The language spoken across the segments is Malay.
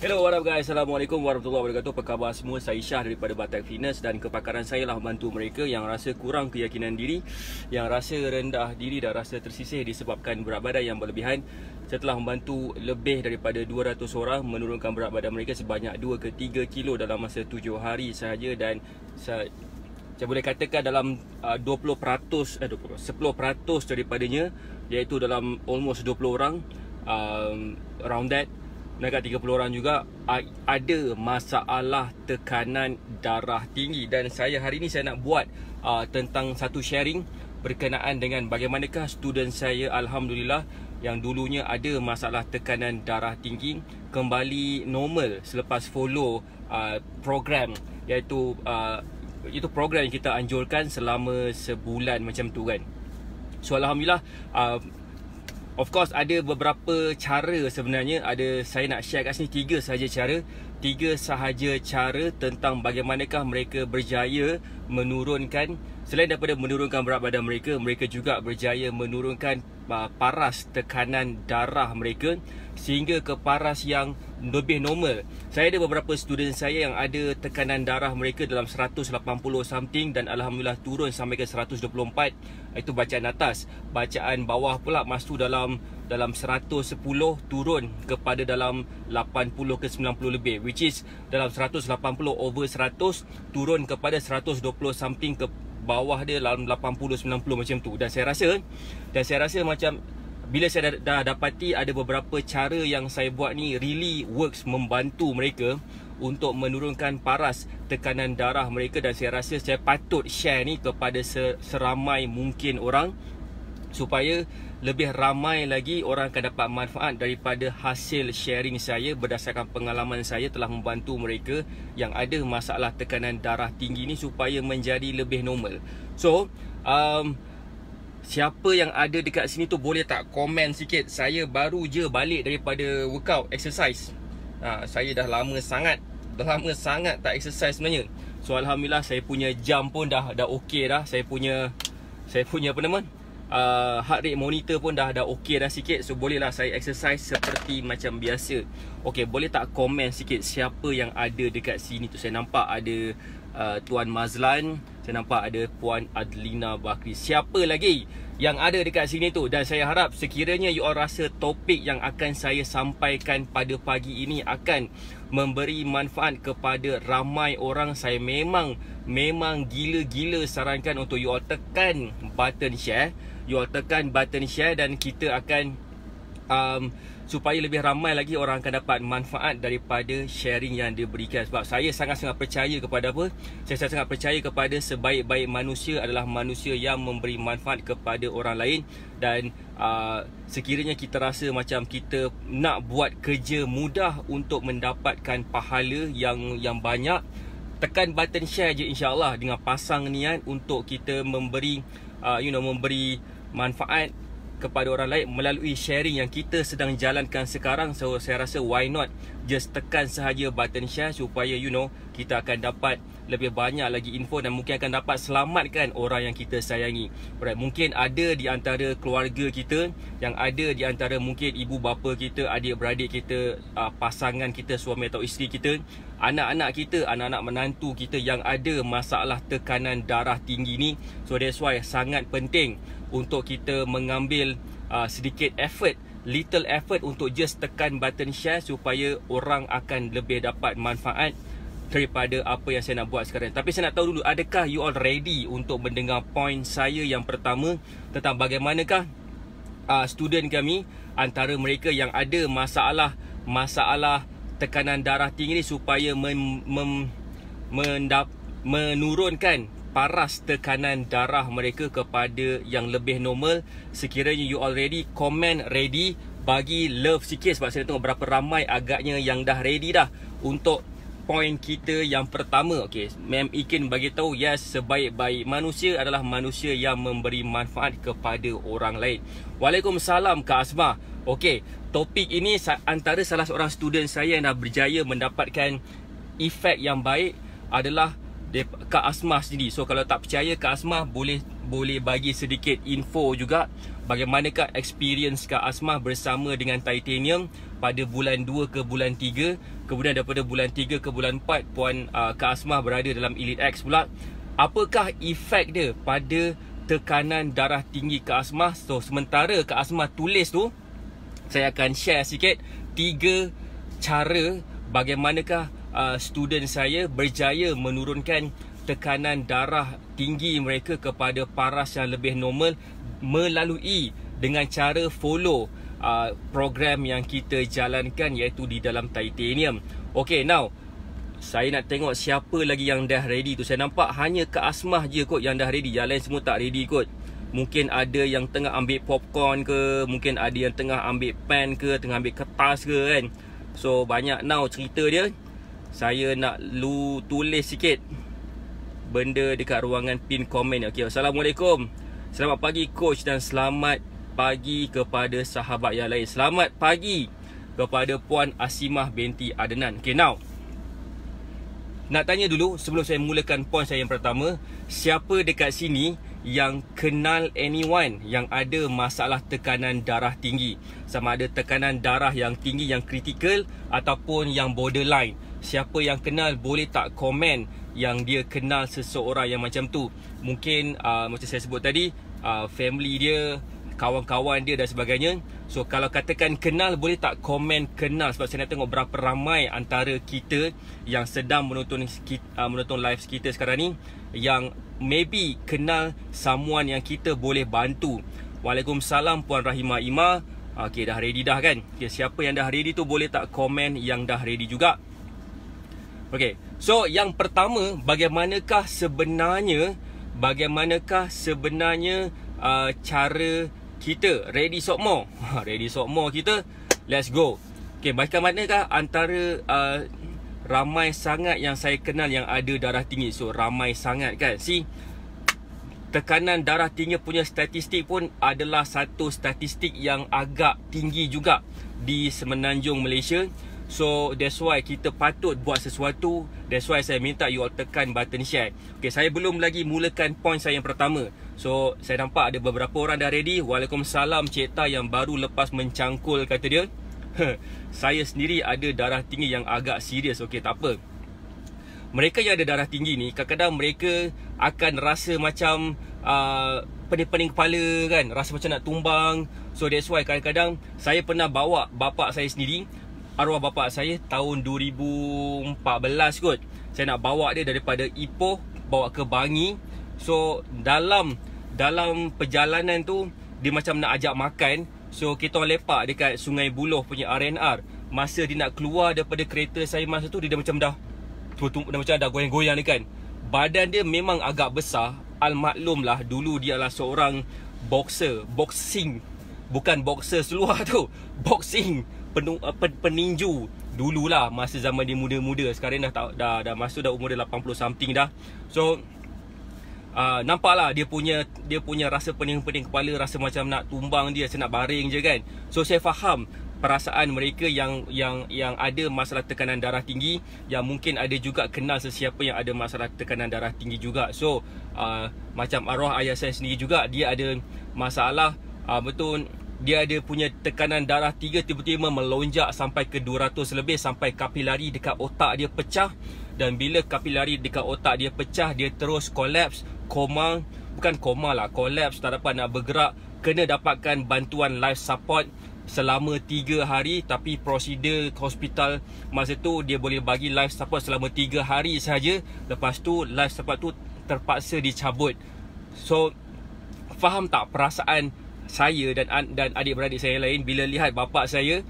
Hello, what up guys? Assalamualaikum warahmatullahi wabarakatuh. Apa khabar semua? Saya Syah daripada Batak Fitness dan kepakaran saya lah membantu mereka yang rasa kurang keyakinan diri, yang rasa rendah diri dan rasa tersisih disebabkan berat badan yang berlebihan. Setelah membantu lebih daripada 200 orang menurunkan berat badan mereka sebanyak 2 ke 3 kilo dalam masa 7 hari sahaja dan saya, saya boleh katakan dalam 20% uh, eh 20, 10% daripadanya iaitu dalam almost 20 orang um, around that dekat 30 orang juga ada masalah tekanan darah tinggi dan saya hari ini saya nak buat uh, tentang satu sharing berkenaan dengan bagaimanakah student saya alhamdulillah yang dulunya ada masalah tekanan darah tinggi kembali normal selepas follow uh, program iaitu uh, itu program yang kita anjurkan selama sebulan macam tu kan so alhamdulillah uh, Of course ada beberapa cara sebenarnya ada saya nak share kat sini tiga sahaja cara tiga sahaja cara tentang bagaimanakah mereka berjaya menurunkan selain daripada menurunkan berat badan mereka mereka juga berjaya menurunkan uh, paras tekanan darah mereka sehingga ke paras yang lebih normal. Saya ada beberapa student saya yang ada tekanan darah mereka dalam 180 something dan alhamdulillah turun sampai ke 124. Itu bacaan atas. Bacaan bawah pula masuk dalam dalam 110 turun kepada dalam 80 ke 90 lebih which is dalam 180 over 100 turun kepada 120 something ke bawah dia dalam 80 90 macam tu dan saya rasa dan saya rasa macam bila saya dah, dah dapati ada beberapa cara yang saya buat ni really works membantu mereka untuk menurunkan paras tekanan darah mereka dan saya rasa saya patut share ni kepada seramai mungkin orang supaya lebih ramai lagi orang akan dapat manfaat daripada hasil sharing saya berdasarkan pengalaman saya telah membantu mereka yang ada masalah tekanan darah tinggi ni supaya menjadi lebih normal. So, um, Siapa yang ada dekat sini tu boleh tak komen sikit Saya baru je balik daripada workout, exercise ha, Saya dah lama sangat Dah lama sangat tak exercise sebenarnya So Alhamdulillah saya punya jam pun dah dah ok dah Saya punya Saya punya apa nama uh, Heart rate monitor pun dah dah ok dah sikit So bolehlah saya exercise seperti macam biasa Ok boleh tak komen sikit Siapa yang ada dekat sini tu Saya nampak ada uh, Tuan Mazlan saya nampak ada Puan Adlina Bakri. Siapa lagi yang ada dekat sini tu? Dan saya harap sekiranya you all rasa topik yang akan saya sampaikan pada pagi ini akan memberi manfaat kepada ramai orang. Saya memang, memang gila-gila sarankan untuk you all tekan button share. You all tekan button share dan kita akan... Um, supaya lebih ramai lagi orang akan dapat manfaat daripada sharing yang diberikan sebab saya sangat-sangat percaya kepada apa saya sangat-sangat percaya kepada sebaik-baik manusia adalah manusia yang memberi manfaat kepada orang lain dan aa, uh, sekiranya kita rasa macam kita nak buat kerja mudah untuk mendapatkan pahala yang yang banyak tekan button share je insyaallah dengan pasang niat untuk kita memberi aa, uh, you know memberi manfaat kepada orang lain melalui sharing yang kita sedang jalankan sekarang so saya rasa why not just tekan sahaja button share supaya you know kita akan dapat lebih banyak lagi info dan mungkin akan dapat selamatkan orang yang kita sayangi. Alright, mungkin ada di antara keluarga kita yang ada di antara mungkin ibu bapa kita, adik beradik kita, ah, pasangan kita, suami atau isteri kita, anak-anak kita, anak-anak menantu kita yang ada masalah tekanan darah tinggi ni. So that's why sangat penting untuk kita mengambil uh, sedikit effort little effort untuk just tekan button share supaya orang akan lebih dapat manfaat daripada apa yang saya nak buat sekarang. Tapi saya nak tahu dulu adakah you all ready untuk mendengar point saya yang pertama tentang bagaimanakah uh, student kami antara mereka yang ada masalah masalah tekanan darah tinggi ni supaya mem, mem, mendap, menurunkan paras tekanan darah mereka kepada yang lebih normal sekiranya you already comment ready bagi love sikit sebab saya tengok berapa ramai agaknya yang dah ready dah untuk point kita yang pertama okey mem ikin bagi tahu yes sebaik-baik manusia adalah manusia yang memberi manfaat kepada orang lain Waalaikumsalam Kak Asma okey topik ini antara salah seorang student saya yang dah berjaya mendapatkan efek yang baik adalah Kak Asmah sendiri So kalau tak percaya Kak Asmah boleh boleh bagi sedikit info juga Bagaimanakah experience Kak Asmah bersama dengan Titanium Pada bulan 2 ke bulan 3 Kemudian daripada bulan 3 ke bulan 4 Puan uh, Kak Asmah berada dalam Elite X pula Apakah efek dia pada tekanan darah tinggi Kak Asmah So sementara Kak Asmah tulis tu Saya akan share sikit Tiga cara bagaimanakah uh, student saya berjaya menurunkan tekanan darah tinggi mereka kepada paras yang lebih normal melalui dengan cara follow uh, program yang kita jalankan iaitu di dalam titanium. Okay, now saya nak tengok siapa lagi yang dah ready tu. Saya nampak hanya ke Asmah je kot yang dah ready. Yang lain semua tak ready kot. Mungkin ada yang tengah ambil popcorn ke, mungkin ada yang tengah ambil pen ke, tengah ambil kertas ke kan. So banyak now cerita dia saya nak lu tulis sikit benda dekat ruangan pin komen okey assalamualaikum selamat pagi coach dan selamat pagi kepada sahabat yang lain selamat pagi kepada puan Asimah binti Adenan. okey now nak tanya dulu sebelum saya mulakan poin saya yang pertama siapa dekat sini yang kenal anyone yang ada masalah tekanan darah tinggi sama ada tekanan darah yang tinggi yang kritikal ataupun yang borderline siapa yang kenal boleh tak komen yang dia kenal seseorang yang macam tu mungkin uh, macam saya sebut tadi uh, family dia kawan-kawan dia dan sebagainya so kalau katakan kenal boleh tak komen kenal sebab saya nak tengok berapa ramai antara kita yang sedang menonton uh, menonton live kita sekarang ni yang maybe kenal someone yang kita boleh bantu Waalaikumsalam Puan Rahimah Ima Okay dah ready dah kan okay, Siapa yang dah ready tu boleh tak komen yang dah ready juga Okay, so yang pertama bagaimanakah sebenarnya bagaimanakah sebenarnya uh, cara kita ready sok more ready sok more kita let's go okey macam manakah antara uh, ramai sangat yang saya kenal yang ada darah tinggi so ramai sangat kan si tekanan darah tinggi punya statistik pun adalah satu statistik yang agak tinggi juga di semenanjung Malaysia So that's why kita patut buat sesuatu That's why saya minta you all tekan button share Okay saya belum lagi mulakan point saya yang pertama So saya nampak ada beberapa orang dah ready Waalaikumsalam Cik Ta yang baru lepas mencangkul kata dia Saya sendiri ada darah tinggi yang agak serius Okay tak apa mereka yang ada darah tinggi ni kadang-kadang mereka akan rasa macam uh, pening-pening kepala kan rasa macam nak tumbang so that's why kadang-kadang saya pernah bawa bapak saya sendiri arwah bapa saya tahun 2014 kot. Saya nak bawa dia daripada Ipoh bawa ke Bangi. So dalam dalam perjalanan tu dia macam nak ajak makan. So kita orang lepak dekat Sungai Buloh punya R&R. Masa dia nak keluar daripada kereta saya masa tu dia dah macam dah tutup dah macam dah goyang-goyang ni kan. Badan dia memang agak besar. Almaklum lah dulu dia adalah seorang boxer, boxing. Bukan boxer seluar tu, boxing penu, uh, eh, pen, peninju dululah masa zaman dia muda-muda sekarang dah tak dah dah masuk dah umur dia 80 something dah so uh, nampaklah dia punya dia punya rasa pening-pening kepala rasa macam nak tumbang dia saya nak baring je kan so saya faham perasaan mereka yang yang yang ada masalah tekanan darah tinggi yang mungkin ada juga kenal sesiapa yang ada masalah tekanan darah tinggi juga so uh, macam arwah ayah saya sendiri juga dia ada masalah uh, betul dia ada punya tekanan darah tiga tiba-tiba melonjak sampai ke 200 lebih sampai kapilari dekat otak dia pecah dan bila kapilari dekat otak dia pecah dia terus kolaps koma bukan koma lah kolaps tak dapat nak bergerak kena dapatkan bantuan life support selama 3 hari tapi prosedur hospital masa tu dia boleh bagi life support selama 3 hari sahaja lepas tu life support tu terpaksa dicabut so faham tak perasaan saya dan dan adik-beradik saya yang lain bila lihat bapa saya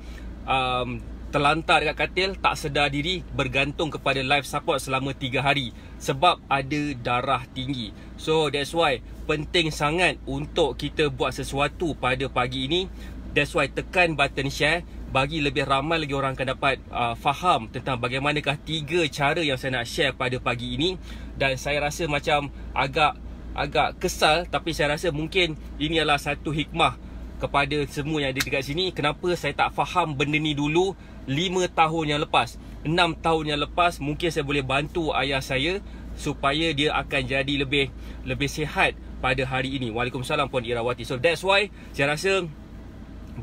um, terlantar dekat katil tak sedar diri bergantung kepada life support selama 3 hari sebab ada darah tinggi. So that's why penting sangat untuk kita buat sesuatu pada pagi ini. That's why tekan button share bagi lebih ramai lagi orang akan dapat uh, faham tentang bagaimanakah tiga cara yang saya nak share pada pagi ini dan saya rasa macam agak agak kesal tapi saya rasa mungkin ini adalah satu hikmah kepada semua yang ada dekat sini kenapa saya tak faham benda ni dulu 5 tahun yang lepas 6 tahun yang lepas mungkin saya boleh bantu ayah saya supaya dia akan jadi lebih lebih sihat pada hari ini Waalaikumsalam Puan Irawati so that's why saya rasa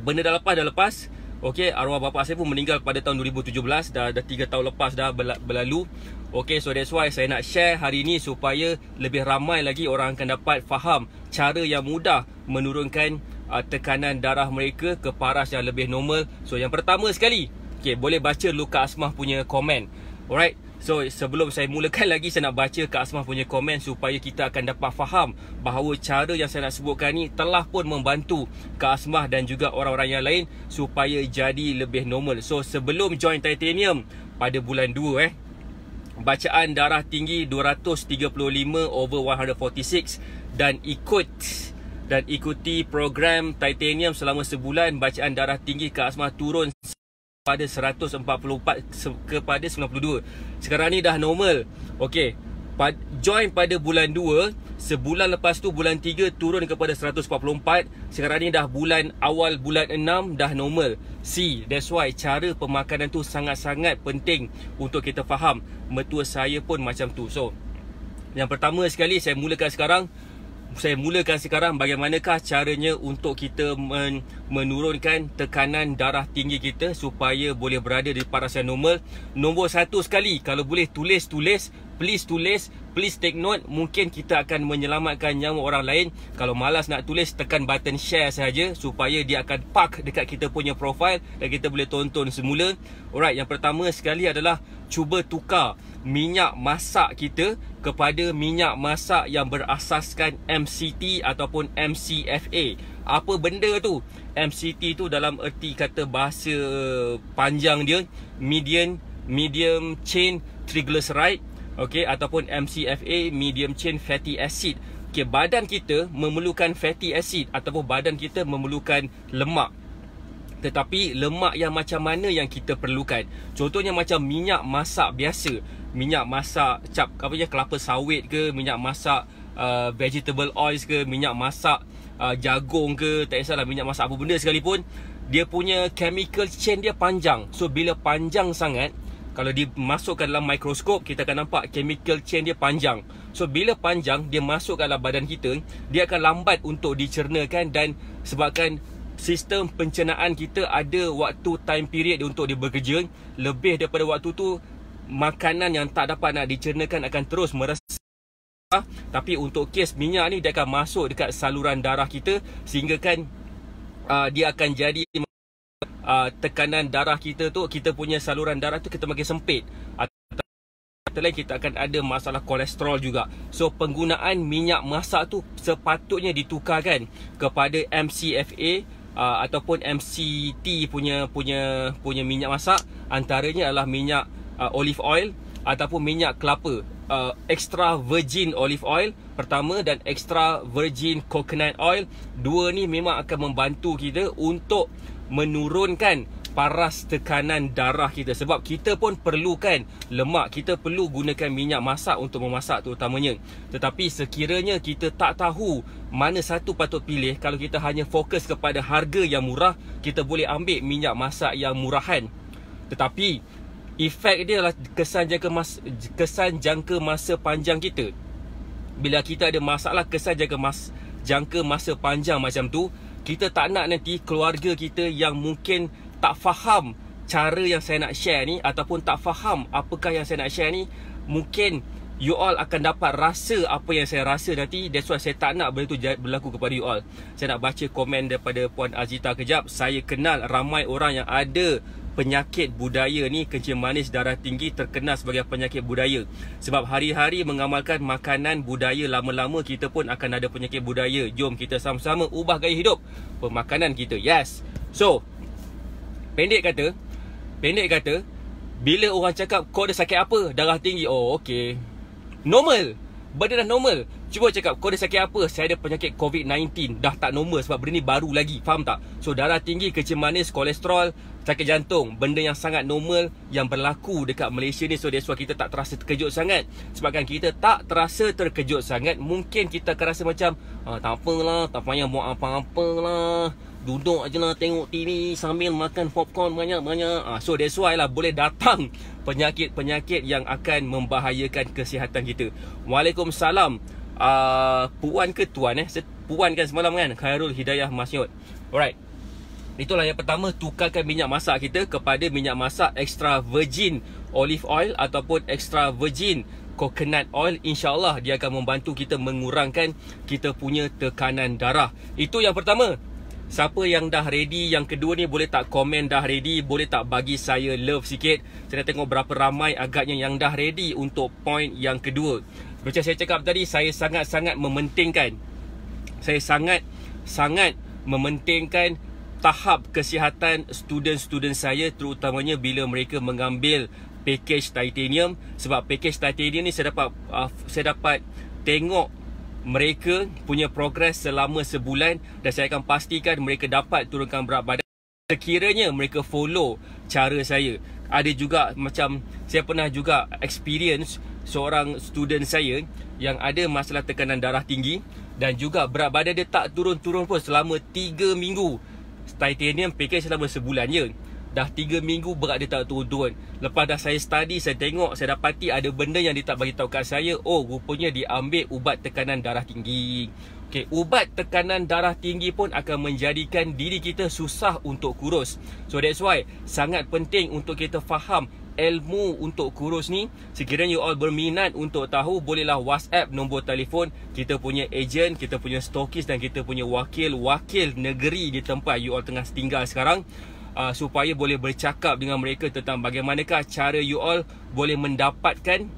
benda dah lepas dah lepas Okey, arwah bapa saya pun meninggal pada tahun 2017 dah dah 3 tahun lepas dah berlalu. Okey, so that's why saya nak share hari ini supaya lebih ramai lagi orang akan dapat faham cara yang mudah menurunkan uh, tekanan darah mereka ke paras yang lebih normal. So yang pertama sekali, okey, boleh baca Luka Asmah punya komen. Alright. So sebelum saya mulakan lagi saya nak baca Kak Asmah punya komen supaya kita akan dapat faham bahawa cara yang saya nak sebutkan ni telah pun membantu Kak Asmah dan juga orang-orang yang lain supaya jadi lebih normal. So sebelum join titanium pada bulan 2 eh bacaan darah tinggi 235 over 146 dan ikut dan ikuti program titanium selama sebulan bacaan darah tinggi Kak Asmah turun pada 144 kepada 92. Sekarang ni dah normal. Okey. join pada bulan 2, sebulan lepas tu bulan 3 turun kepada 144. Sekarang ni dah bulan awal bulan 6 dah normal. See, that's why cara pemakanan tu sangat-sangat penting untuk kita faham. Metua saya pun macam tu. So, yang pertama sekali saya mulakan sekarang saya mulakan sekarang bagaimanakah caranya untuk kita men- menurunkan tekanan darah tinggi kita supaya boleh berada di paras yang normal. Nombor satu sekali, kalau boleh tulis-tulis, please tulis, please take note. Mungkin kita akan menyelamatkan nyawa orang lain. Kalau malas nak tulis, tekan button share saja supaya dia akan park dekat kita punya profile dan kita boleh tonton semula. Alright, yang pertama sekali adalah cuba tukar minyak masak kita kepada minyak masak yang berasaskan MCT ataupun MCFA. Apa benda tu? MCT tu dalam erti kata bahasa panjang dia medium medium chain triglyceride okey ataupun MCFA medium chain fatty acid. Okey badan kita memerlukan fatty acid ataupun badan kita memerlukan lemak tetapi lemak yang macam mana yang kita perlukan contohnya macam minyak masak biasa minyak masak cap apa je kelapa sawit ke minyak masak uh, vegetable oils ke minyak masak uh, jagung ke tak kisahlah minyak masak apa benda sekalipun dia punya chemical chain dia panjang so bila panjang sangat kalau dimasukkan dalam mikroskop kita akan nampak chemical chain dia panjang so bila panjang dia masuk dalam badan kita dia akan lambat untuk dicernakan dan sebabkan sistem pencernaan kita ada waktu time period untuk dia bekerja lebih daripada waktu tu makanan yang tak dapat nak dicernakan akan terus meresap tapi untuk kes minyak ni dia akan masuk dekat saluran darah kita sehingga kan uh, dia akan jadi uh, tekanan darah kita tu kita punya saluran darah tu kita makin sempit atau lain kita akan ada masalah kolesterol juga so penggunaan minyak masak tu sepatutnya ditukarkan kepada MCFA uh, ah, ataupun MCT punya punya punya minyak masak antaranya adalah minyak uh, olive oil ataupun minyak kelapa uh, extra virgin olive oil pertama dan extra virgin coconut oil dua ni memang akan membantu kita untuk menurunkan paras tekanan darah kita sebab kita pun perlukan lemak kita perlu gunakan minyak masak untuk memasak tu terutamanya tetapi sekiranya kita tak tahu mana satu patut pilih kalau kita hanya fokus kepada harga yang murah kita boleh ambil minyak masak yang murahan tetapi Efek dia adalah kesan jangka masa, kesan jangka masa panjang kita. Bila kita ada masalah kesan jangka masa, jangka masa panjang macam tu, kita tak nak nanti keluarga kita yang mungkin tak faham cara yang saya nak share ni ataupun tak faham apakah yang saya nak share ni, mungkin you all akan dapat rasa apa yang saya rasa nanti. That's why saya tak nak benda tu berlaku kepada you all. Saya nak baca komen daripada Puan Azita kejap. Saya kenal ramai orang yang ada penyakit budaya ni kencing manis darah tinggi terkenal sebagai penyakit budaya sebab hari-hari mengamalkan makanan budaya lama-lama kita pun akan ada penyakit budaya jom kita sama-sama ubah gaya hidup pemakanan kita yes so pendek kata pendek kata bila orang cakap kau ada sakit apa darah tinggi oh okey normal benda dah normal Cuba cakap kau ada sakit apa Saya ada penyakit COVID-19 Dah tak normal sebab benda ni baru lagi Faham tak? So darah tinggi, kecil manis, kolesterol sakit jantung benda yang sangat normal yang berlaku dekat Malaysia ni so that's why kita tak terasa terkejut sangat sebabkan kita tak terasa terkejut sangat mungkin kita akan rasa macam ah, tak apalah tak payah buat apa-apa lah duduk aje lah tengok TV sambil makan popcorn banyak-banyak ah, so that's why lah boleh datang penyakit-penyakit yang akan membahayakan kesihatan kita Waalaikumsalam uh, puan ke tuan eh puan kan semalam kan Khairul Hidayah Masyud alright Itulah yang pertama tukarkan minyak masak kita kepada minyak masak extra virgin olive oil ataupun extra virgin coconut oil insyaallah dia akan membantu kita mengurangkan kita punya tekanan darah. Itu yang pertama. Siapa yang dah ready yang kedua ni boleh tak komen dah ready boleh tak bagi saya love sikit. Saya tengok berapa ramai agaknya yang dah ready untuk point yang kedua. Macam saya cakap tadi saya sangat-sangat mementingkan saya sangat sangat mementingkan tahap kesihatan student-student saya terutamanya bila mereka mengambil package titanium sebab package titanium ni saya dapat uh, saya dapat tengok mereka punya progress selama sebulan dan saya akan pastikan mereka dapat turunkan berat badan sekiranya mereka follow cara saya ada juga macam saya pernah juga experience seorang student saya yang ada masalah tekanan darah tinggi dan juga berat badan dia tak turun-turun pun selama 3 minggu titanium pakai selama sebulan je dah 3 minggu berat dia tak turun lepas dah saya study saya tengok saya dapati ada benda yang dia tak bagi tahu kat saya oh rupanya diambil ubat tekanan darah tinggi Okay, ubat tekanan darah tinggi pun akan menjadikan diri kita susah untuk kurus so that's why sangat penting untuk kita faham ilmu untuk kurus ni Sekiranya you all berminat untuk tahu Bolehlah whatsapp nombor telefon Kita punya agent, kita punya stokis Dan kita punya wakil-wakil negeri di tempat you all tengah tinggal sekarang uh, Supaya boleh bercakap dengan mereka tentang bagaimanakah cara you all Boleh mendapatkan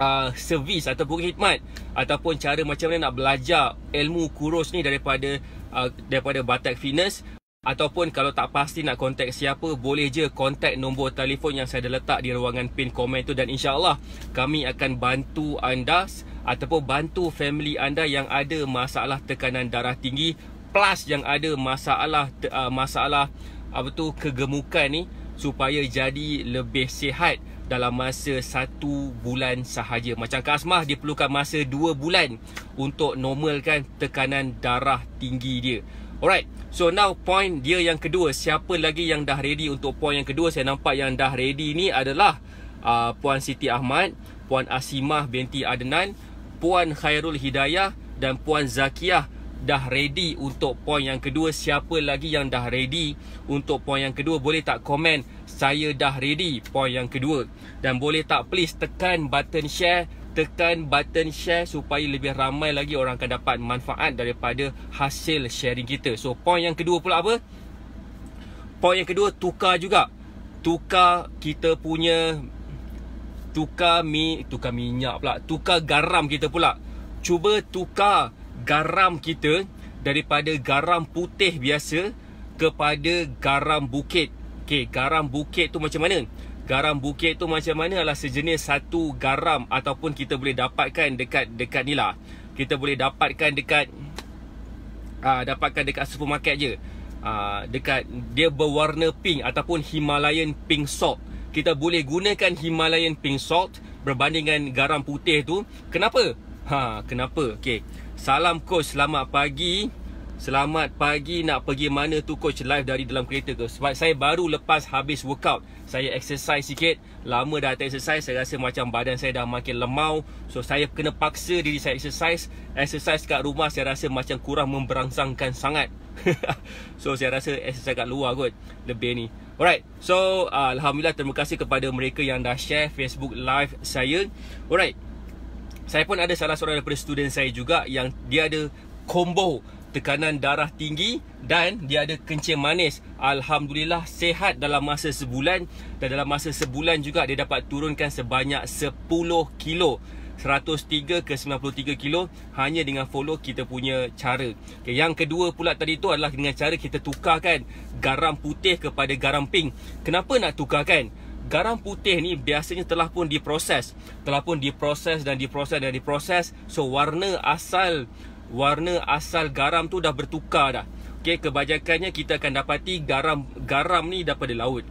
Uh, servis ataupun khidmat ataupun cara macam mana nak belajar ilmu kurus ni daripada uh, daripada Batak Fitness Ataupun kalau tak pasti nak kontak siapa Boleh je kontak nombor telefon yang saya dah letak di ruangan pin komen tu Dan insyaAllah kami akan bantu anda Ataupun bantu family anda yang ada masalah tekanan darah tinggi Plus yang ada masalah uh, masalah apa tu kegemukan ni Supaya jadi lebih sihat dalam masa satu bulan sahaja Macam Kak Asmah dia perlukan masa dua bulan Untuk normalkan tekanan darah tinggi dia Alright. So now point dia yang kedua, siapa lagi yang dah ready untuk point yang kedua? Saya nampak yang dah ready ni adalah uh, Puan Siti Ahmad, Puan Asimah binti Adnan, Puan Khairul Hidayah dan Puan Zakiah dah ready untuk point yang kedua. Siapa lagi yang dah ready untuk point yang kedua? Boleh tak komen saya dah ready point yang kedua? Dan boleh tak please tekan button share tekan button share supaya lebih ramai lagi orang akan dapat manfaat daripada hasil sharing kita. So point yang kedua pula apa? Point yang kedua tukar juga. Tukar kita punya tukar mi tukar minyak pula, tukar garam kita pula. Cuba tukar garam kita daripada garam putih biasa kepada garam bukit. Okay, garam bukit tu macam mana? garam bukit tu macam mana adalah sejenis satu garam ataupun kita boleh dapatkan dekat dekat ni lah. Kita boleh dapatkan dekat aa, ah, dapatkan dekat supermarket je. Aa, ah, dekat dia berwarna pink ataupun Himalayan pink salt. Kita boleh gunakan Himalayan pink salt berbandingkan garam putih tu. Kenapa? Ha, kenapa? Okey. Salam coach, selamat pagi. Selamat pagi nak pergi mana tu coach live dari dalam kereta tu Sebab saya baru lepas habis workout Saya exercise sikit Lama dah tak exercise Saya rasa macam badan saya dah makin lemau So saya kena paksa diri saya exercise Exercise kat rumah saya rasa macam kurang memberangsangkan sangat So saya rasa exercise kat luar kot Lebih ni Alright, so uh, Alhamdulillah terima kasih kepada mereka yang dah share Facebook live saya Alright, saya pun ada salah seorang daripada student saya juga Yang dia ada combo tekanan darah tinggi dan dia ada kencing manis. Alhamdulillah sehat dalam masa sebulan dan dalam masa sebulan juga dia dapat turunkan sebanyak 10 kilo. 103 ke 93 kilo hanya dengan follow kita punya cara. Okay, yang kedua pula tadi tu adalah dengan cara kita tukarkan garam putih kepada garam pink. Kenapa nak tukarkan? Garam putih ni biasanya telah pun diproses. Telah pun diproses dan diproses dan diproses. So warna asal warna asal garam tu dah bertukar dah. Okey, kebajikannya kita akan dapati garam garam ni daripada laut.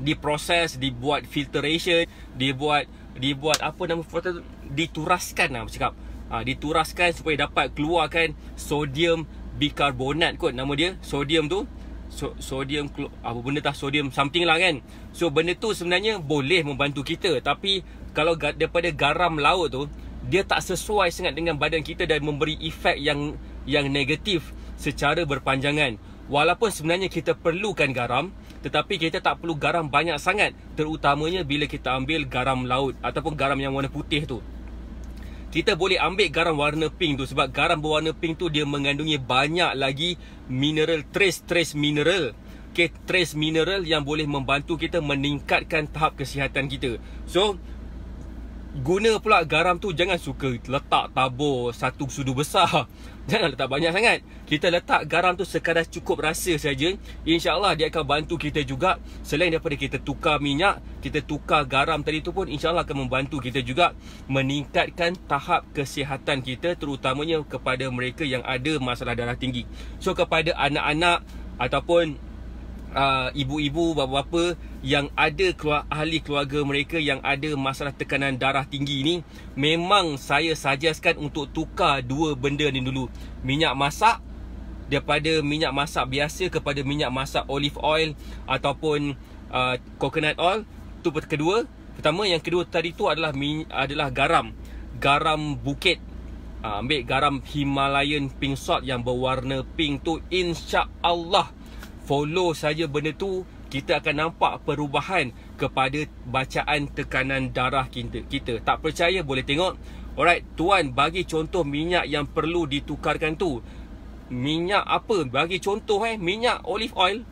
Diproses, dibuat filtration, dibuat dibuat apa nama proses dituraskan lah macam ha, dituraskan supaya dapat keluarkan sodium bicarbonat kot nama dia sodium tu so, sodium apa benda tah sodium something lah kan so benda tu sebenarnya boleh membantu kita tapi kalau daripada garam laut tu dia tak sesuai sangat dengan badan kita dan memberi efek yang yang negatif secara berpanjangan. Walaupun sebenarnya kita perlukan garam, tetapi kita tak perlu garam banyak sangat terutamanya bila kita ambil garam laut ataupun garam yang warna putih tu. Kita boleh ambil garam warna pink tu sebab garam berwarna pink tu dia mengandungi banyak lagi mineral trace-trace mineral Okay, trace mineral yang boleh membantu kita meningkatkan tahap kesihatan kita. So, guna pula garam tu jangan suka letak tabur satu sudu besar. Jangan letak banyak sangat. Kita letak garam tu sekadar cukup rasa saja. InsyaAllah dia akan bantu kita juga. Selain daripada kita tukar minyak, kita tukar garam tadi tu pun insyaAllah akan membantu kita juga meningkatkan tahap kesihatan kita terutamanya kepada mereka yang ada masalah darah tinggi. So kepada anak-anak ataupun Uh, ibu-ibu uh, bapa-bapa yang ada keluar, ahli keluarga mereka yang ada masalah tekanan darah tinggi ni memang saya suggestkan untuk tukar dua benda ni dulu minyak masak daripada minyak masak biasa kepada minyak masak olive oil ataupun uh, coconut oil tu kedua pertama yang kedua tadi tu adalah adalah garam garam bukit ah, ambil garam Himalayan pink salt yang berwarna pink tu insya-Allah follow saja benda tu kita akan nampak perubahan kepada bacaan tekanan darah kita. Kita tak percaya boleh tengok. Alright, tuan bagi contoh minyak yang perlu ditukarkan tu. Minyak apa? Bagi contoh eh, minyak olive oil.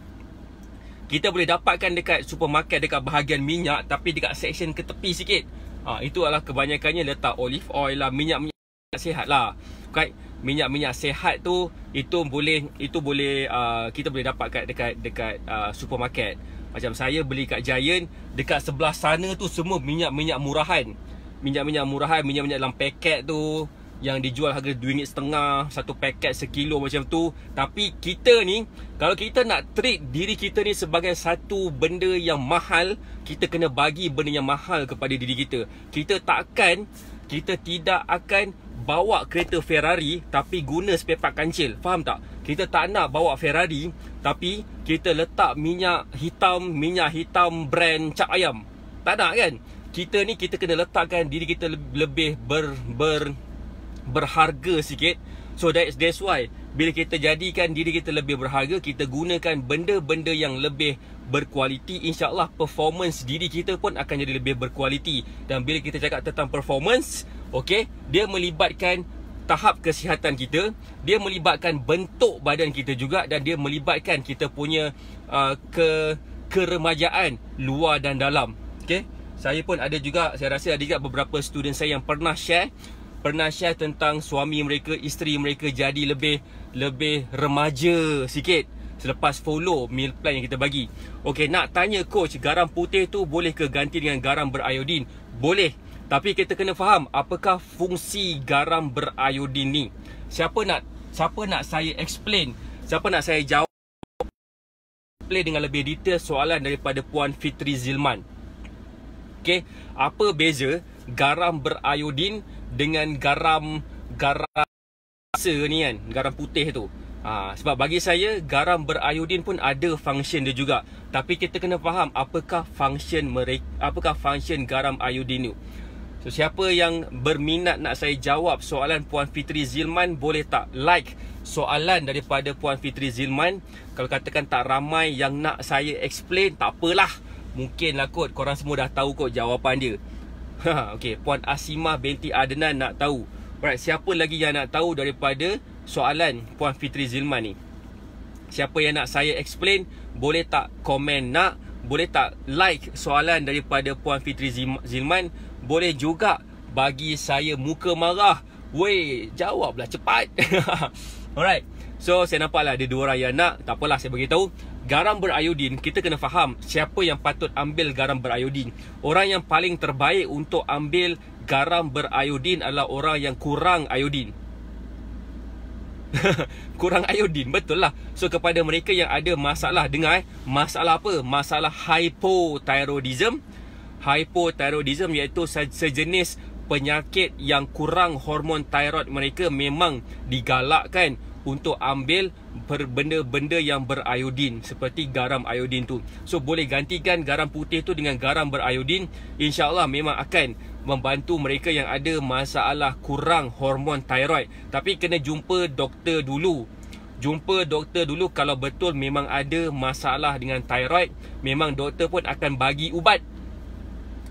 Kita boleh dapatkan dekat supermarket dekat bahagian minyak tapi dekat section ke tepi sikit. Ha, itu adalah kebanyakannya letak olive oil lah, minyak-minyak sihat lah right? minyak-minyak sihat tu itu boleh itu boleh uh, kita boleh dapat kat dekat dekat uh, supermarket macam saya beli kat Giant dekat sebelah sana tu semua minyak-minyak murahan minyak-minyak murahan minyak-minyak dalam paket tu yang dijual harga RM2.5 satu paket sekilo macam tu tapi kita ni kalau kita nak treat diri kita ni sebagai satu benda yang mahal kita kena bagi benda yang mahal kepada diri kita kita takkan kita tidak akan bawa kereta Ferrari tapi guna spare kancil. Faham tak? Kita tak nak bawa Ferrari tapi kita letak minyak hitam, minyak hitam brand cap ayam. Tak nak kan? Kita ni kita kena letakkan diri kita lebih ber, ber, berharga sikit. So that's, that's why bila kita jadikan diri kita lebih berharga, kita gunakan benda-benda yang lebih berkualiti insyaallah performance diri kita pun akan jadi lebih berkualiti dan bila kita cakap tentang performance Okey, dia melibatkan tahap kesihatan kita, dia melibatkan bentuk badan kita juga dan dia melibatkan kita punya uh, ke keremajaan luar dan dalam. Okey. Saya pun ada juga, saya rasa ada juga beberapa student saya yang pernah share pernah share tentang suami mereka, isteri mereka jadi lebih lebih remaja sikit selepas follow meal plan yang kita bagi. Okay, nak tanya coach, garam putih tu boleh ke ganti dengan garam beriodin? Boleh. Tapi kita kena faham apakah fungsi garam berayodin ni. Siapa nak siapa nak saya explain? Siapa nak saya jawab? Play dengan lebih detail soalan daripada Puan Fitri Zilman. Okey, apa beza garam berayodin dengan garam garam rasa ni kan, garam putih tu? Ha, sebab bagi saya garam berayodin pun ada function dia juga. Tapi kita kena faham apakah function mereka, apakah function garam ayodin ni. So siapa yang berminat nak saya jawab soalan Puan Fitri Zilman boleh tak like soalan daripada Puan Fitri Zilman. Kalau katakan tak ramai yang nak saya explain tak apalah. Mungkin lah kot korang semua dah tahu kot jawapan dia. Ha, okay. Puan Asimah binti Adnan nak tahu. Alright, siapa lagi yang nak tahu daripada soalan Puan Fitri Zilman ni? Siapa yang nak saya explain boleh tak komen nak boleh tak like soalan daripada Puan Fitri Zilman? Zilman boleh juga bagi saya muka marah. Weh, jawablah cepat. Alright. So, saya nampaklah ada dua orang yang nak. Tak apalah, saya beritahu. Garam berayodin, kita kena faham siapa yang patut ambil garam berayodin. Orang yang paling terbaik untuk ambil garam berayodin adalah orang yang kurang ayodin. kurang ayodin, betul lah. So, kepada mereka yang ada masalah, dengar eh. Masalah apa? Masalah Hypothyroidism hypothyroidism iaitu sejenis penyakit yang kurang hormon tiroid mereka memang digalakkan untuk ambil benda-benda yang berayodin seperti garam ayodin tu. So boleh gantikan garam putih tu dengan garam berayodin. insya-Allah memang akan membantu mereka yang ada masalah kurang hormon tiroid. Tapi kena jumpa doktor dulu. Jumpa doktor dulu kalau betul memang ada masalah dengan tiroid, memang doktor pun akan bagi ubat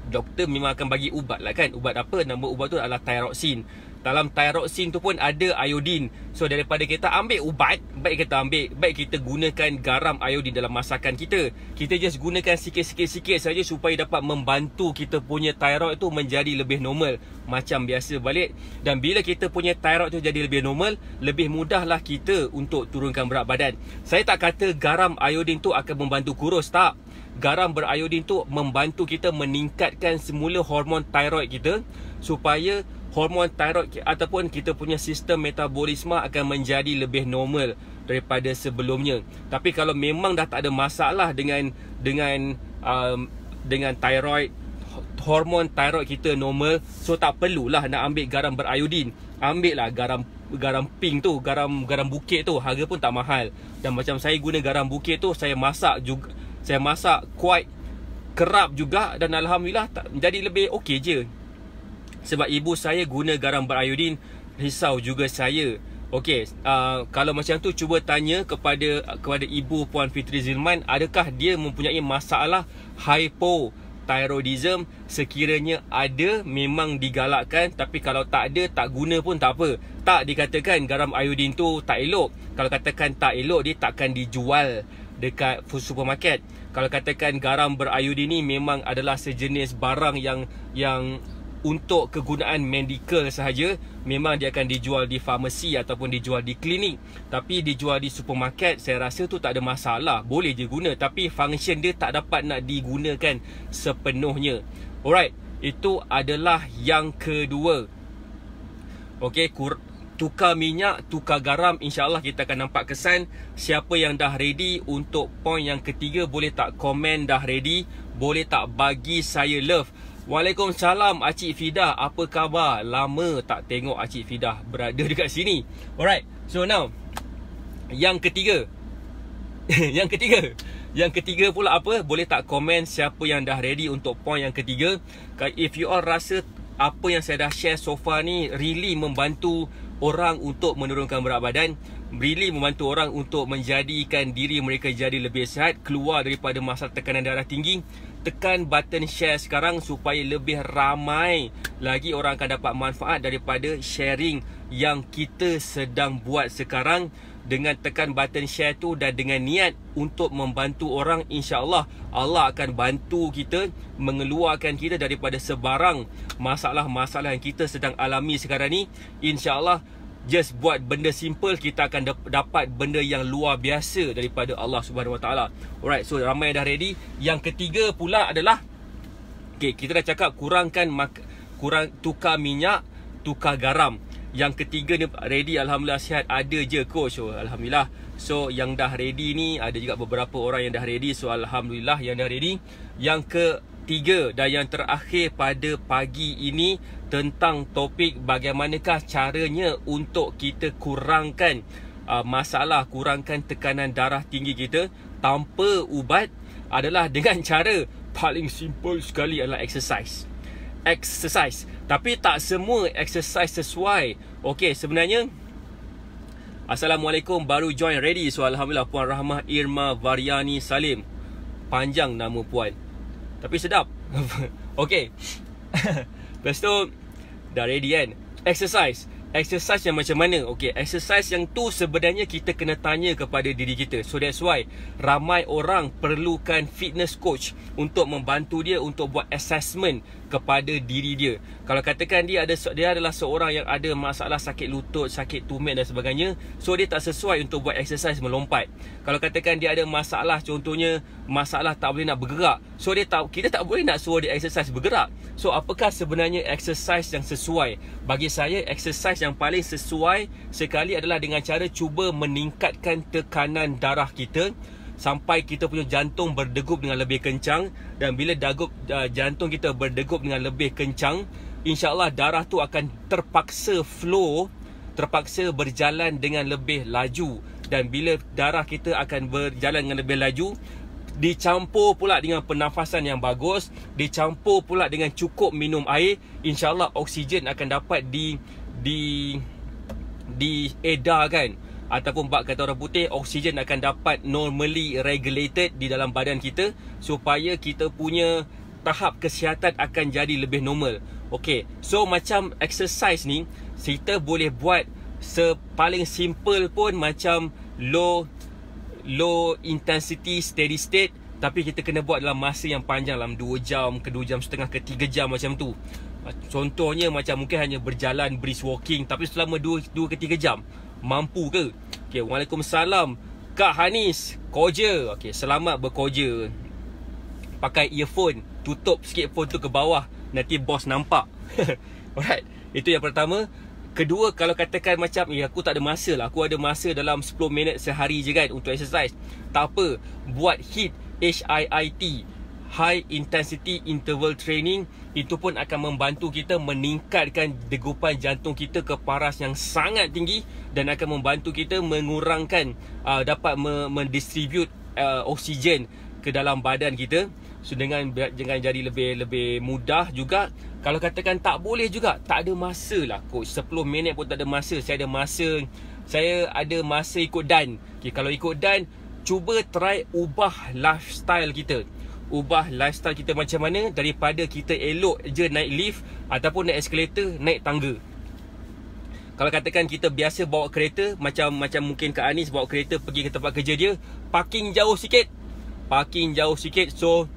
doktor memang akan bagi ubat lah kan ubat apa nama ubat tu adalah thyroxine dalam thyroxine tu pun ada iodine so daripada kita ambil ubat baik kita ambil baik kita gunakan garam iodine dalam masakan kita kita just gunakan sikit-sikit-sikit saja supaya dapat membantu kita punya thyroid tu menjadi lebih normal macam biasa balik dan bila kita punya thyroid tu jadi lebih normal lebih mudahlah kita untuk turunkan berat badan saya tak kata garam iodine tu akan membantu kurus tak garam beriodin tu membantu kita meningkatkan semula hormon tiroid kita supaya hormon tiroid ataupun kita punya sistem metabolisme akan menjadi lebih normal daripada sebelumnya. Tapi kalau memang dah tak ada masalah dengan dengan um, dengan tiroid hormon tiroid kita normal so tak perlulah nak ambil garam beriodin ambil lah garam garam pink tu garam garam bukit tu harga pun tak mahal dan macam saya guna garam bukit tu saya masak juga saya masak quite kerap juga dan alhamdulillah tak, jadi lebih okey je. Sebab ibu saya guna garam berayudin risau juga saya. Okey, uh, kalau macam tu cuba tanya kepada kepada ibu Puan Fitri Zilman adakah dia mempunyai masalah hypothyroidism sekiranya ada memang digalakkan tapi kalau tak ada tak guna pun tak apa. Tak dikatakan garam iodin tu tak elok. Kalau katakan tak elok dia takkan dijual dekat supermarket kalau katakan garam berayudi ni memang adalah sejenis barang yang yang untuk kegunaan medical sahaja memang dia akan dijual di farmasi ataupun dijual di klinik tapi dijual di supermarket saya rasa tu tak ada masalah boleh je guna tapi function dia tak dapat nak digunakan sepenuhnya alright itu adalah yang kedua Okey, tukar minyak, tukar garam insyaAllah kita akan nampak kesan siapa yang dah ready untuk point yang ketiga boleh tak komen dah ready boleh tak bagi saya love Waalaikumsalam Acik Fidah apa khabar lama tak tengok Acik Fidah berada dekat sini alright so now yang ketiga yang ketiga yang ketiga pula apa boleh tak komen siapa yang dah ready untuk point yang ketiga if you all rasa apa yang saya dah share so far ni really membantu orang untuk menurunkan berat badan really membantu orang untuk menjadikan diri mereka jadi lebih sihat keluar daripada masalah tekanan darah tinggi tekan button share sekarang supaya lebih ramai lagi orang akan dapat manfaat daripada sharing yang kita sedang buat sekarang dengan tekan button share tu dan dengan niat untuk membantu orang insya-Allah Allah akan bantu kita mengeluarkan kita daripada sebarang masalah-masalah yang kita sedang alami sekarang ni insya-Allah just buat benda simple kita akan dapat benda yang luar biasa daripada Allah Subhanahu Wa Taala. Alright, so ramai dah ready. Yang ketiga pula adalah okay, kita dah cakap kurangkan kurang tukar minyak, tukar garam. Yang ketiga ni ready Alhamdulillah sihat ada je coach oh, Alhamdulillah So yang dah ready ni ada juga beberapa orang yang dah ready So Alhamdulillah yang dah ready Yang ketiga dan yang terakhir pada pagi ini Tentang topik bagaimanakah caranya untuk kita kurangkan uh, masalah Kurangkan tekanan darah tinggi kita tanpa ubat adalah dengan cara paling simple sekali adalah exercise exercise tapi tak semua exercise sesuai okey sebenarnya Assalamualaikum baru join ready so alhamdulillah puan Rahmah Irma Varyani Salim panjang nama puan tapi sedap okey lepas tu dah ready kan exercise exercise yang macam mana okey exercise yang tu sebenarnya kita kena tanya kepada diri kita so that's why ramai orang perlukan fitness coach untuk membantu dia untuk buat assessment kepada diri dia. Kalau katakan dia ada dia adalah seorang yang ada masalah sakit lutut, sakit tumit dan sebagainya, so dia tak sesuai untuk buat exercise melompat. Kalau katakan dia ada masalah contohnya masalah tak boleh nak bergerak, so dia tak kita tak boleh nak suruh dia exercise bergerak. So apakah sebenarnya exercise yang sesuai? Bagi saya exercise yang paling sesuai sekali adalah dengan cara cuba meningkatkan tekanan darah kita sampai kita punya jantung berdegup dengan lebih kencang dan bila dagup uh, jantung kita berdegup dengan lebih kencang insyaallah darah tu akan terpaksa flow terpaksa berjalan dengan lebih laju dan bila darah kita akan berjalan dengan lebih laju dicampur pula dengan penafasan yang bagus dicampur pula dengan cukup minum air insyaallah oksigen akan dapat di di diedarkan eh, ataupun bak kata orang putih oksigen akan dapat normally regulated di dalam badan kita supaya kita punya tahap kesihatan akan jadi lebih normal. Okay, so macam exercise ni kita boleh buat sepaling simple pun macam low low intensity steady state tapi kita kena buat dalam masa yang panjang dalam 2 jam ke 2 jam setengah ke 3 jam macam tu. Contohnya macam mungkin hanya berjalan brisk walking tapi selama 2 2 ke 3 jam mampu ke? Okay, Waalaikumsalam. Kak Hanis, koja. Okay, selamat berkoja. Pakai earphone, tutup sikit phone tu ke bawah. Nanti bos nampak. Alright, itu yang pertama. Kedua, kalau katakan macam, eh aku tak ada masa lah. Aku ada masa dalam 10 minit sehari je kan untuk exercise. Tak apa, buat HIIT, H-I-I-T high intensity interval training itu pun akan membantu kita meningkatkan degupan jantung kita ke paras yang sangat tinggi dan akan membantu kita mengurangkan uh, dapat mendistribut uh, oksigen ke dalam badan kita so, dengan dengan jadi lebih lebih mudah juga kalau katakan tak boleh juga tak ada masa lah coach 10 minit pun tak ada masa saya ada masa saya ada masa ikut dan okay, kalau ikut dan cuba try ubah lifestyle kita ubah lifestyle kita macam mana daripada kita elok je naik lift ataupun naik eskalator, naik tangga. Kalau katakan kita biasa bawa kereta macam macam mungkin ke Anis bawa kereta pergi ke tempat kerja dia, parking jauh sikit. Parking jauh sikit so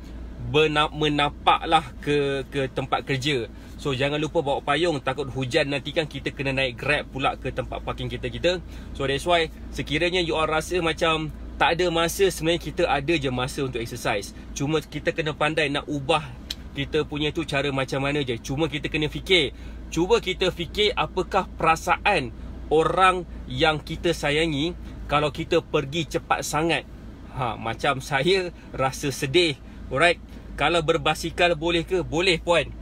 benap menapaklah ke ke tempat kerja. So jangan lupa bawa payung takut hujan nanti kan kita kena naik Grab pula ke tempat parking kita kita. So that's why sekiranya you all rasa macam tak ada masa sebenarnya kita ada je masa untuk exercise cuma kita kena pandai nak ubah kita punya tu cara macam mana je cuma kita kena fikir cuba kita fikir apakah perasaan orang yang kita sayangi kalau kita pergi cepat sangat ha macam saya rasa sedih alright kalau berbasikal boleh ke boleh puan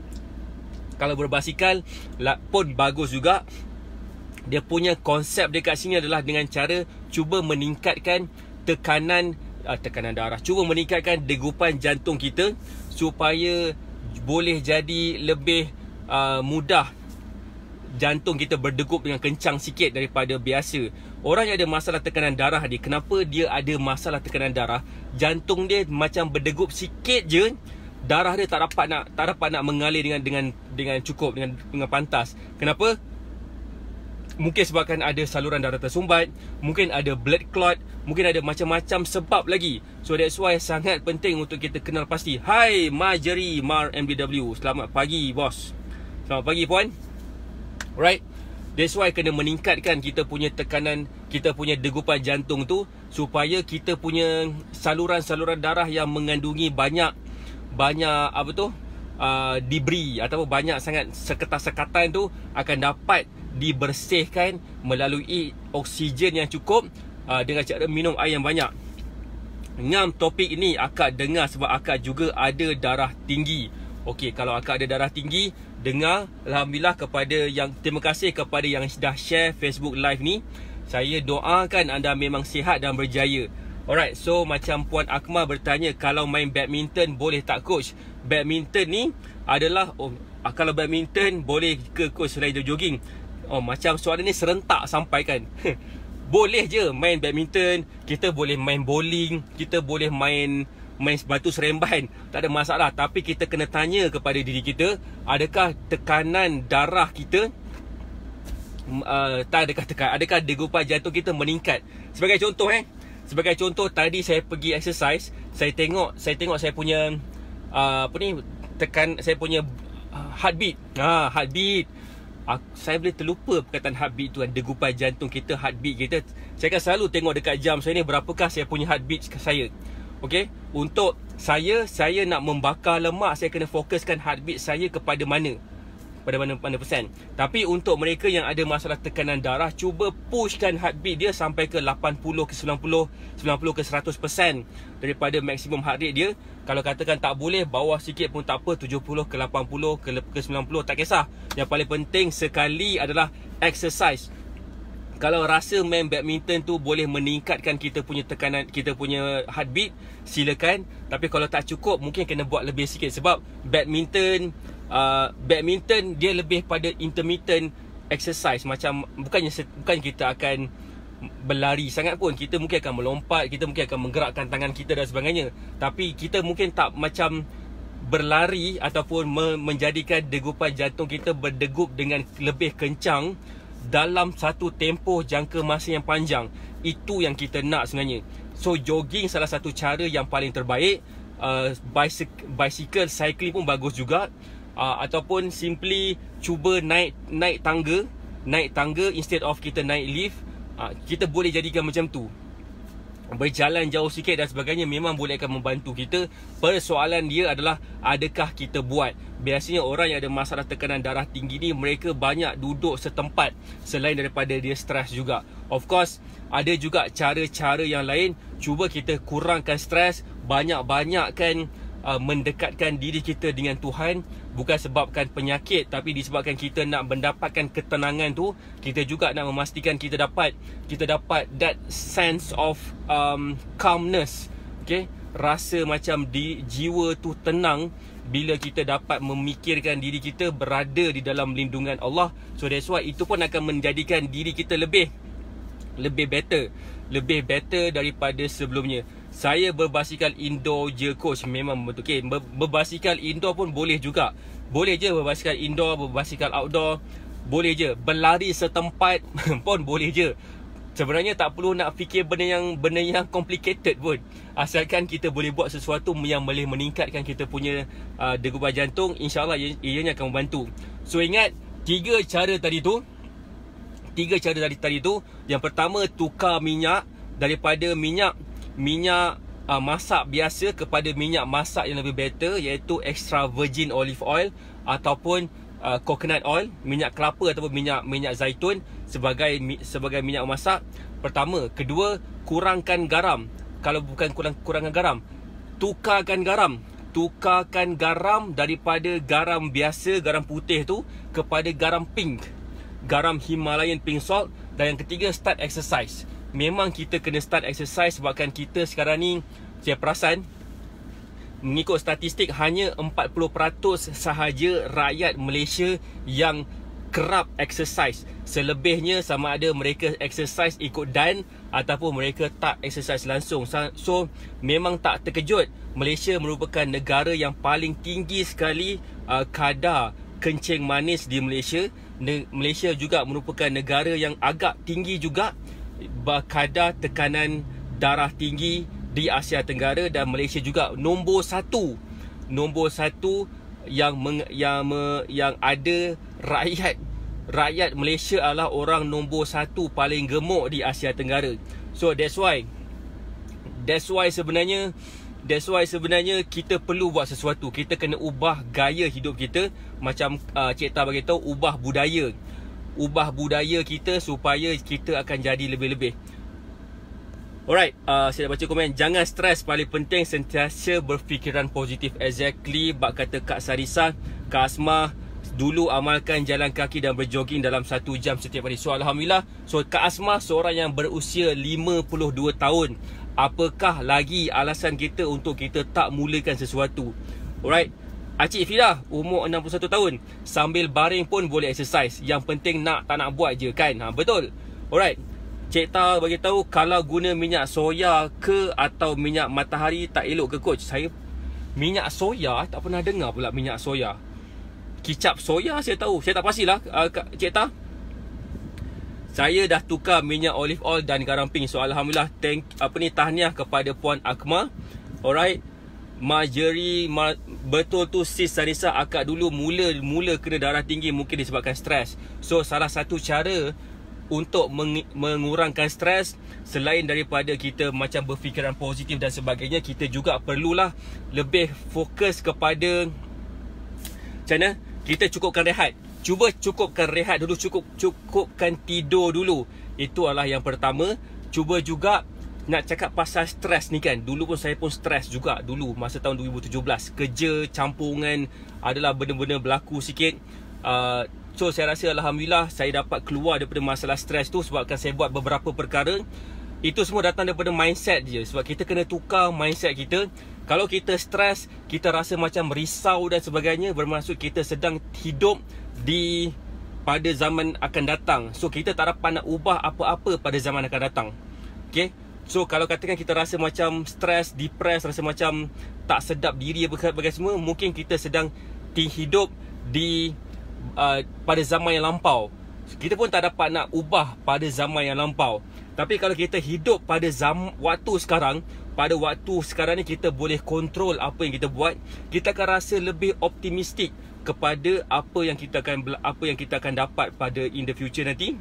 kalau berbasikal pun bagus juga dia punya konsep dekat sini adalah dengan cara cuba meningkatkan tekanan uh, tekanan darah cuba meningkatkan degupan jantung kita supaya boleh jadi lebih uh, mudah jantung kita berdegup dengan kencang sikit daripada biasa. Orang yang ada masalah tekanan darah ni, kenapa dia ada masalah tekanan darah? Jantung dia macam berdegup sikit je, darah dia tak dapat nak tak dapat nak mengalir dengan dengan dengan cukup dengan dengan pantas. Kenapa? mungkin sebabkan ada saluran darah tersumbat, mungkin ada blood clot, mungkin ada macam-macam sebab lagi. So that's why sangat penting untuk kita kenal pasti. Hai Majeri Mar MBW. Selamat pagi bos. Selamat pagi puan. Alright. That's why kena meningkatkan kita punya tekanan, kita punya degupan jantung tu supaya kita punya saluran-saluran darah yang mengandungi banyak banyak apa tu? Uh, debris ataupun banyak sangat sekatan-sekatan tu akan dapat dibersihkan melalui oksigen yang cukup uh, dengan cara minum air yang banyak. Ngam topik ini akak dengar sebab akak juga ada darah tinggi. Okey, kalau akak ada darah tinggi, dengar alhamdulillah kepada yang terima kasih kepada yang sudah share Facebook live ni. Saya doakan anda memang sihat dan berjaya. Alright, so macam puan Akmal bertanya kalau main badminton boleh tak coach? Badminton ni adalah oh, ah, kalau badminton boleh ke coach selain jogging? Oh macam suara ni serentak sampai kan. boleh je main badminton, kita boleh main bowling, kita boleh main main batu seremban, tak ada masalah. Tapi kita kena tanya kepada diri kita, adakah tekanan darah kita uh, tak adakah tekan, adakah degupan jantung kita meningkat? Sebagai contoh eh, sebagai contoh tadi saya pergi exercise, saya tengok, saya tengok saya punya uh, apa ni tekan saya punya uh, heartbeat. Ha, heartbeat aku, saya boleh terlupa perkataan heartbeat tu degupan jantung kita heartbeat kita saya kan selalu tengok dekat jam saya ni berapakah saya punya heartbeat saya okey untuk saya saya nak membakar lemak saya kena fokuskan heartbeat saya kepada mana pada mana-mana persen. Tapi untuk mereka yang ada masalah tekanan darah, cuba pushkan heartbeat dia sampai ke 80 ke 90, 90 ke 100 persen daripada maksimum heart rate dia. Kalau katakan tak boleh, bawah sikit pun tak apa, 70 ke 80 ke 90, tak kisah. Yang paling penting sekali adalah exercise. Kalau rasa main badminton tu boleh meningkatkan kita punya tekanan, kita punya heartbeat, silakan. Tapi kalau tak cukup, mungkin kena buat lebih sikit sebab badminton, uh, badminton dia lebih pada intermittent exercise macam bukannya bukan kita akan berlari sangat pun kita mungkin akan melompat kita mungkin akan menggerakkan tangan kita dan sebagainya tapi kita mungkin tak macam berlari ataupun menjadikan degupan jantung kita berdegup dengan lebih kencang dalam satu tempoh jangka masa yang panjang itu yang kita nak sebenarnya so jogging salah satu cara yang paling terbaik uh, bicycle, bicycle cycling pun bagus juga uh, ataupun simply cuba naik naik tangga naik tangga instead of kita naik lift uh, kita boleh jadikan macam tu berjalan jauh sikit dan sebagainya memang boleh akan membantu kita persoalan dia adalah adakah kita buat biasanya orang yang ada masalah tekanan darah tinggi ni mereka banyak duduk setempat selain daripada dia stres juga of course ada juga cara-cara yang lain cuba kita kurangkan stres banyak-banyakkan uh, mendekatkan diri kita dengan Tuhan bukan sebabkan penyakit tapi disebabkan kita nak mendapatkan ketenangan tu kita juga nak memastikan kita dapat kita dapat that sense of um, calmness okay rasa macam di jiwa tu tenang bila kita dapat memikirkan diri kita berada di dalam lindungan Allah so that's why itu pun akan menjadikan diri kita lebih lebih better lebih better daripada sebelumnya saya berbasikal indoor je coach memang betul okay, ber, berbasikal indoor pun boleh juga boleh je berbasikal indoor berbasikal outdoor boleh je berlari setempat pun boleh je sebenarnya tak perlu nak fikir benda yang benda yang complicated pun asalkan kita boleh buat sesuatu yang boleh meningkatkan kita punya uh, degupan jantung insyaallah ianya akan membantu so ingat tiga cara tadi tu tiga cara tadi tadi tu yang pertama tukar minyak daripada minyak minyak uh, masak biasa kepada minyak masak yang lebih better iaitu extra virgin olive oil ataupun uh, coconut oil, minyak kelapa ataupun minyak minyak zaitun sebagai sebagai minyak masak. Pertama, kedua, kurangkan garam. Kalau bukan kurang kurangkan garam, tukarkan garam. Tukarkan garam daripada garam biasa, garam putih tu kepada garam pink. Garam Himalayan pink salt dan yang ketiga start exercise memang kita kena start exercise sebabkan kita sekarang ni saya perasan mengikut statistik hanya 40% sahaja rakyat Malaysia yang kerap exercise selebihnya sama ada mereka exercise ikut dan ataupun mereka tak exercise langsung so memang tak terkejut Malaysia merupakan negara yang paling tinggi sekali uh, kadar kencing manis di Malaysia ne- Malaysia juga merupakan negara yang agak tinggi juga kadar tekanan darah tinggi di Asia Tenggara dan Malaysia juga nombor satu nombor satu yang meng, yang me, yang ada rakyat rakyat Malaysia adalah orang nombor satu paling gemuk di Asia Tenggara so that's why that's why sebenarnya that's why sebenarnya kita perlu buat sesuatu kita kena ubah gaya hidup kita macam uh, cik ta bagi tahu ubah budaya ubah budaya kita supaya kita akan jadi lebih-lebih. Alright, uh, saya dah baca komen. Jangan stres, paling penting sentiasa berfikiran positif. Exactly, bak kata Kak Sarisa, Kak Asma, dulu amalkan jalan kaki dan berjoging dalam satu jam setiap hari. So, Alhamdulillah, so Kak Asma seorang yang berusia 52 tahun. Apakah lagi alasan kita untuk kita tak mulakan sesuatu? Alright. Acik Fida umur 61 tahun sambil baring pun boleh exercise. Yang penting nak tak nak buat je kan. Ha betul. Alright. Cik Ta tahu kalau guna minyak soya ke atau minyak matahari tak elok ke coach? Saya minyak soya tak pernah dengar pula minyak soya. Kicap soya saya tahu. Saya tak pastilah uh, Cik Ta. Saya dah tukar minyak olive oil dan garam pink. So alhamdulillah thank apa ni tahniah kepada puan Akma. Alright. Majeri, Mar- betul tu sis Sarissa akak dulu mula mula kena darah tinggi mungkin disebabkan stres. So salah satu cara untuk meng- mengurangkan stres selain daripada kita macam berfikiran positif dan sebagainya kita juga perlulah lebih fokus kepada macam mana kita cukupkan rehat. Cuba cukupkan rehat dulu cukup cukupkan tidur dulu. Itu adalah yang pertama. Cuba juga nak cakap pasal stres ni kan dulu pun saya pun stres juga dulu masa tahun 2017 kerja campungan adalah benda-benda berlaku sikit uh, so saya rasa alhamdulillah saya dapat keluar daripada masalah stres tu sebabkan saya buat beberapa perkara itu semua datang daripada mindset je sebab kita kena tukar mindset kita kalau kita stres kita rasa macam risau dan sebagainya bermaksud kita sedang hidup di pada zaman akan datang so kita tak dapat nak ubah apa-apa pada zaman akan datang Okay. So kalau katakan kita rasa macam stres, depres, rasa macam tak sedap diri apa semua, mungkin kita sedang hidup di uh, pada zaman yang lampau. Kita pun tak dapat nak ubah pada zaman yang lampau. Tapi kalau kita hidup pada zam, waktu sekarang, pada waktu sekarang ni kita boleh kontrol apa yang kita buat, kita akan rasa lebih optimistik kepada apa yang kita akan apa yang kita akan dapat pada in the future nanti.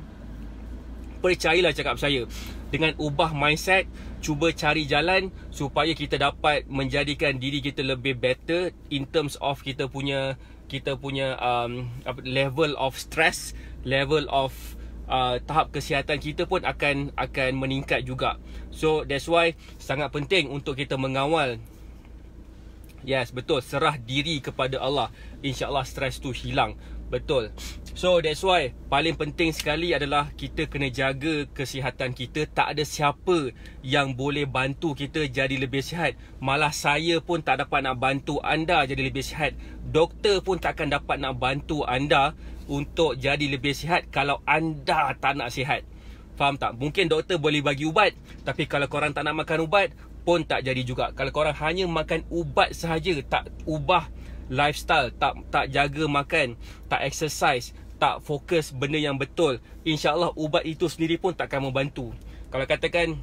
Percayalah cakap saya dengan ubah mindset cuba cari jalan supaya kita dapat menjadikan diri kita lebih better in terms of kita punya kita punya um, level of stress level of uh, tahap kesihatan kita pun akan akan meningkat juga so that's why sangat penting untuk kita mengawal yes betul serah diri kepada Allah insya Allah stress tu hilang Betul. So that's why paling penting sekali adalah kita kena jaga kesihatan kita. Tak ada siapa yang boleh bantu kita jadi lebih sihat. Malah saya pun tak dapat nak bantu anda jadi lebih sihat. Doktor pun tak akan dapat nak bantu anda untuk jadi lebih sihat kalau anda tak nak sihat. Faham tak? Mungkin doktor boleh bagi ubat, tapi kalau korang tak nak makan ubat pun tak jadi juga. Kalau korang hanya makan ubat sahaja tak ubah lifestyle tak tak jaga makan tak exercise tak fokus benda yang betul insyaallah ubat itu sendiri pun takkan membantu kalau katakan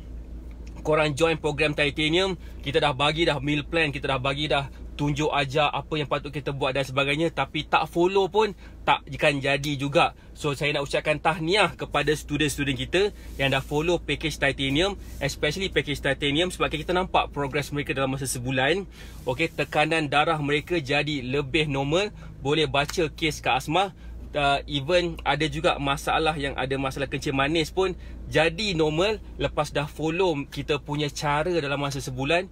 korang join program titanium kita dah bagi dah meal plan kita dah bagi dah tunjuk aja apa yang patut kita buat dan sebagainya tapi tak follow pun tak akan jadi juga. So saya nak ucapkan tahniah kepada student-student kita yang dah follow package titanium especially package titanium sebab kita nampak progress mereka dalam masa sebulan. Okey, tekanan darah mereka jadi lebih normal, boleh baca kes kat asma Uh, even ada juga masalah yang ada masalah kencing manis pun jadi normal lepas dah follow kita punya cara dalam masa sebulan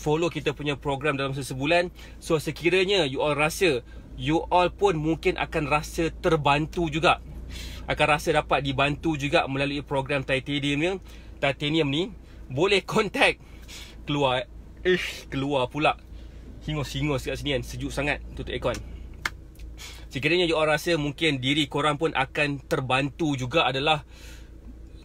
follow kita punya program dalam sebulan so sekiranya you all rasa you all pun mungkin akan rasa terbantu juga akan rasa dapat dibantu juga melalui program titanium ni titanium ni boleh contact keluar eh keluar pula hingus-hingus kat sini kan sejuk sangat tutup aircon sekiranya you all rasa mungkin diri korang pun akan terbantu juga adalah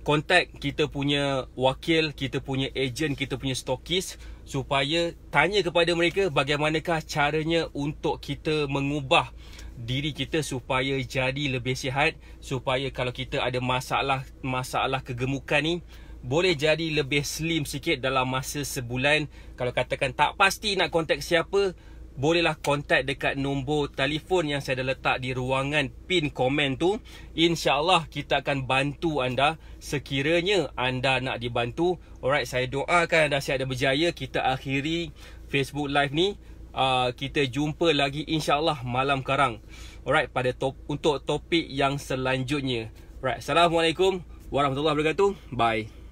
contact kita punya wakil, kita punya agent, kita punya stokis supaya tanya kepada mereka bagaimanakah caranya untuk kita mengubah diri kita supaya jadi lebih sihat supaya kalau kita ada masalah masalah kegemukan ni boleh jadi lebih slim sikit dalam masa sebulan kalau katakan tak pasti nak contact siapa bolehlah kontak dekat nombor telefon yang saya dah letak di ruangan pin komen tu. InsyaAllah kita akan bantu anda sekiranya anda nak dibantu. Alright, saya doakan anda sihat dan berjaya. Kita akhiri Facebook Live ni. Uh, kita jumpa lagi insyaAllah malam karang. Alright, pada top, untuk topik yang selanjutnya. Alright, Assalamualaikum warahmatullahi wabarakatuh. Bye.